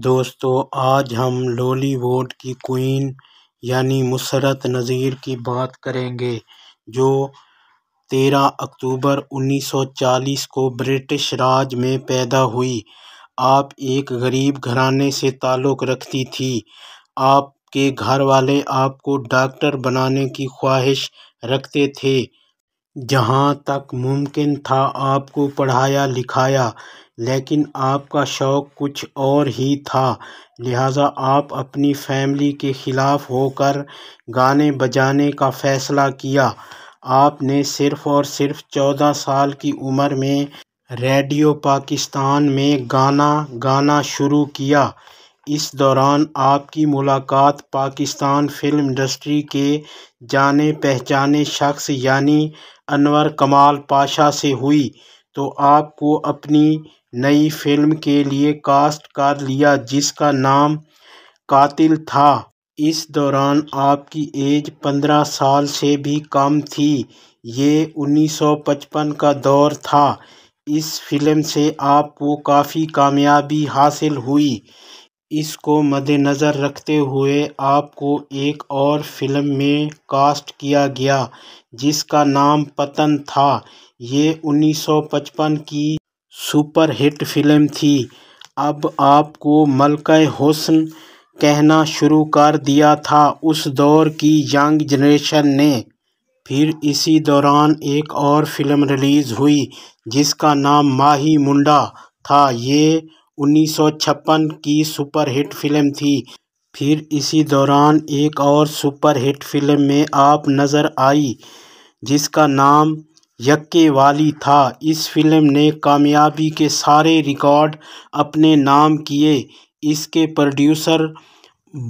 दोस्तों आज हम लॉलीवुड की क्वीन यानी मुसरत नज़ीर की बात करेंगे जो 13 अक्टूबर 1940 को ब्रिटिश राज में पैदा हुई आप एक गरीब घराने से ताल्लुक़ रखती थी आपके घर वाले आपको डॉक्टर बनाने की ख्वाहिश रखते थे जहाँ तक मुमकिन था आपको पढ़ाया लिखाया लेकिन आपका शौक़ कुछ और ही था लिहाजा आप अपनी फैमिली के ख़िलाफ़ होकर गाने बजाने का फ़ैसला किया आपने सिर्फ़ और सिर्फ़ चौदह साल की उम्र में रेडियो पाकिस्तान में गाना गाना शुरू किया इस दौरान आपकी मुलाकात पाकिस्तान फ़िल्म इंडस्ट्री के जाने पहचाने शख्स यानी अनवर कमाल पाशा से हुई तो आपको अपनी नई फ़िल्म के लिए कास्ट कर लिया जिसका नाम कातिल था इस दौरान आपकी एज पंद्रह साल से भी कम थी ये उन्नीस सौ पचपन का दौर था इस फिल्म से आपको काफ़ी कामयाबी हासिल हुई इसको मद्देनज़र रखते हुए आपको एक और फिल्म में कास्ट किया गया जिसका नाम पतन था ये उन्नीस सौ पचपन की सुपरहिट फिल्म थी अब आपको मलका हुसन कहना शुरू कर दिया था उस दौर की यंग जनरेशन ने फिर इसी दौरान एक और फिल्म रिलीज़ हुई जिसका नाम माही मुंडा था ये 1956 की सुपरहिट फिल्म थी फिर इसी दौरान एक और सुपरहिट फिल्म में आप नज़र आई जिसका नाम यक्के वाली था इस फिल्म ने कामयाबी के सारे रिकॉर्ड अपने नाम किए इसके प्रोड्यूसर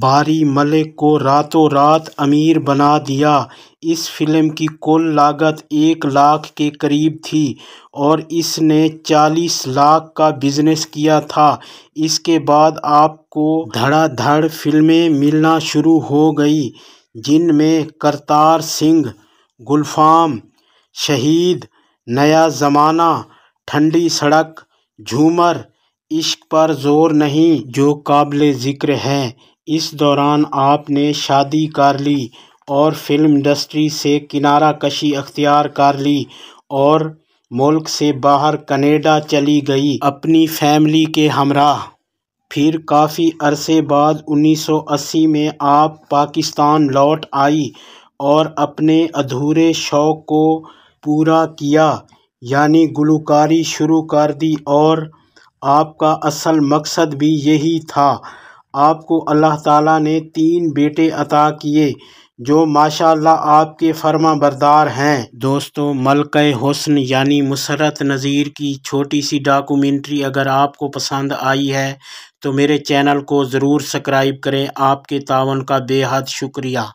बारी मलिक को रातों रात अमीर बना दिया इस फिल्म की कुल लागत एक लाख के करीब थी और इसने चालीस लाख का बिजनेस किया था इसके बाद आपको धड़ाधड़ फिल्में मिलना शुरू हो गई जिनमें करतार सिंह गुलफाम शहीद नया ज़माना ठंडी सड़क झूमर इश्क पर जोर नहीं जो काबिल ज़िक्र है इस दौरान आपने शादी कर ली और फिल्म इंडस्ट्री से किनारा कशी अख्तियार कर ली और मुल्क से बाहर कनेडा चली गई अपनी फैमिली के हमरा फिर काफ़ी अरसे बाद 1980 में आप पाकिस्तान लौट आई और अपने अधूरे शौक़ को पूरा किया यानी गुलकारी शुरू कर दी और आपका असल मकसद भी यही था आपको अल्लाह ताला ने तीन बेटे अता किए जो माशाल्लाह आपके फर्मा बरदार हैं दोस्तों मलक हसन यानी मुसरत नज़ीर की छोटी सी डॉक्यूमेंट्री अगर आपको पसंद आई है तो मेरे चैनल को ज़रूर सब्सक्राइब करें आपके तावन का बेहद शुक्रिया